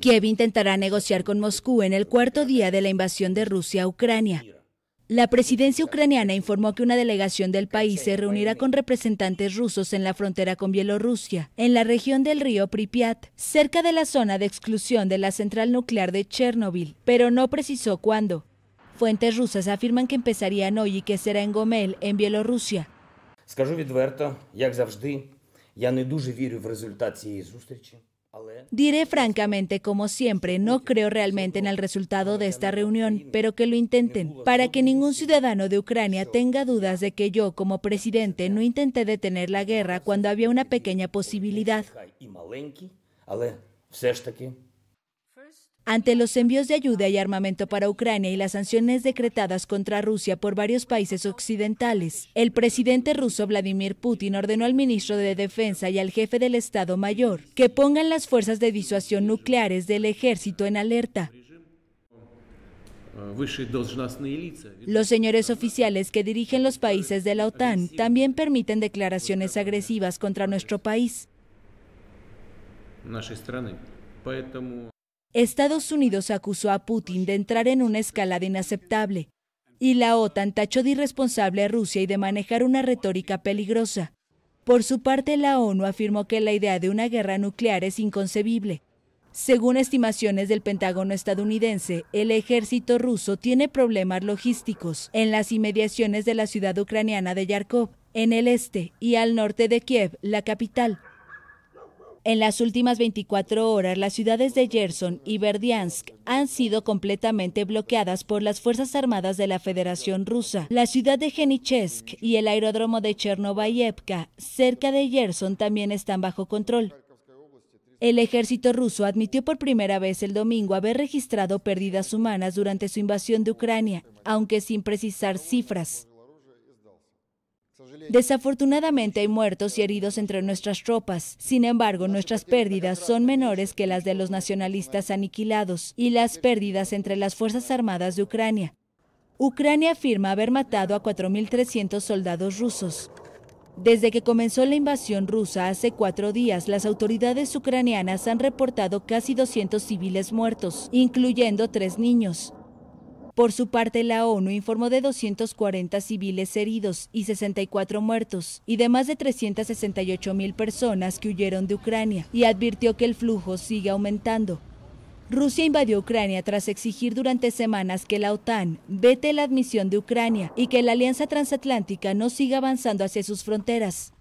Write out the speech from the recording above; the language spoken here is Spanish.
Kiev intentará negociar con Moscú en el cuarto día de la invasión de Rusia a Ucrania. La presidencia ucraniana informó que una delegación del país se reunirá con representantes rusos en la frontera con Bielorrusia, en la región del río Pripyat, cerca de la zona de exclusión de la central nuclear de Chernobyl, pero no precisó cuándo. Fuentes rusas afirman que empezarían hoy y que será en Gomel, en Bielorrusia. Diré francamente, como siempre, no creo realmente en el resultado de esta reunión, pero que lo intenten, para que ningún ciudadano de Ucrania tenga dudas de que yo, como presidente, no intenté detener la guerra cuando había una pequeña posibilidad. Ante los envíos de ayuda y armamento para Ucrania y las sanciones decretadas contra Rusia por varios países occidentales, el presidente ruso Vladimir Putin ordenó al ministro de Defensa y al jefe del Estado Mayor que pongan las fuerzas de disuasión nucleares del ejército en alerta. Los señores oficiales que dirigen los países de la OTAN también permiten declaraciones agresivas contra nuestro país. Estados Unidos acusó a Putin de entrar en una escalada inaceptable y la OTAN tachó de irresponsable a Rusia y de manejar una retórica peligrosa. Por su parte, la ONU afirmó que la idea de una guerra nuclear es inconcebible. Según estimaciones del Pentágono estadounidense, el ejército ruso tiene problemas logísticos en las inmediaciones de la ciudad ucraniana de Yarkov, en el este y al norte de Kiev, la capital. En las últimas 24 horas, las ciudades de Gerson y Verdiansk han sido completamente bloqueadas por las Fuerzas Armadas de la Federación Rusa. La ciudad de Genichesk y el aeródromo de Chernovayevka, cerca de Gerson, también están bajo control. El ejército ruso admitió por primera vez el domingo haber registrado pérdidas humanas durante su invasión de Ucrania, aunque sin precisar cifras. Desafortunadamente hay muertos y heridos entre nuestras tropas. Sin embargo, nuestras pérdidas son menores que las de los nacionalistas aniquilados y las pérdidas entre las Fuerzas Armadas de Ucrania. Ucrania afirma haber matado a 4.300 soldados rusos. Desde que comenzó la invasión rusa hace cuatro días, las autoridades ucranianas han reportado casi 200 civiles muertos, incluyendo tres niños. Por su parte, la ONU informó de 240 civiles heridos y 64 muertos, y de más de 368 mil personas que huyeron de Ucrania, y advirtió que el flujo sigue aumentando. Rusia invadió Ucrania tras exigir durante semanas que la OTAN vete la admisión de Ucrania y que la alianza transatlántica no siga avanzando hacia sus fronteras.